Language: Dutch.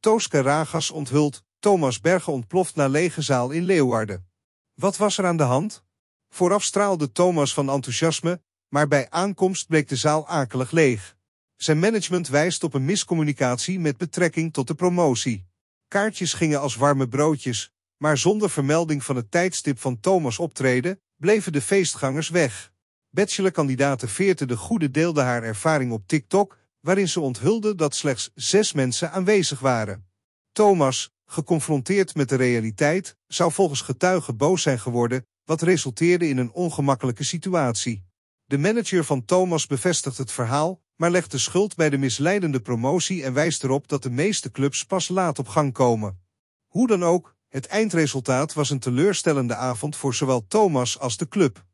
Tooske Ragas onthult, Thomas Berge ontploft na lege zaal in Leeuwarden. Wat was er aan de hand? Vooraf straalde Thomas van enthousiasme, maar bij aankomst bleek de zaal akelig leeg. Zijn management wijst op een miscommunicatie met betrekking tot de promotie. Kaartjes gingen als warme broodjes, maar zonder vermelding van het tijdstip van Thomas optreden, bleven de feestgangers weg. Bachelorkandidaat Veerte de Goede deelde haar ervaring op TikTok waarin ze onthulde dat slechts zes mensen aanwezig waren. Thomas, geconfronteerd met de realiteit, zou volgens getuigen boos zijn geworden, wat resulteerde in een ongemakkelijke situatie. De manager van Thomas bevestigt het verhaal, maar legt de schuld bij de misleidende promotie en wijst erop dat de meeste clubs pas laat op gang komen. Hoe dan ook, het eindresultaat was een teleurstellende avond voor zowel Thomas als de club.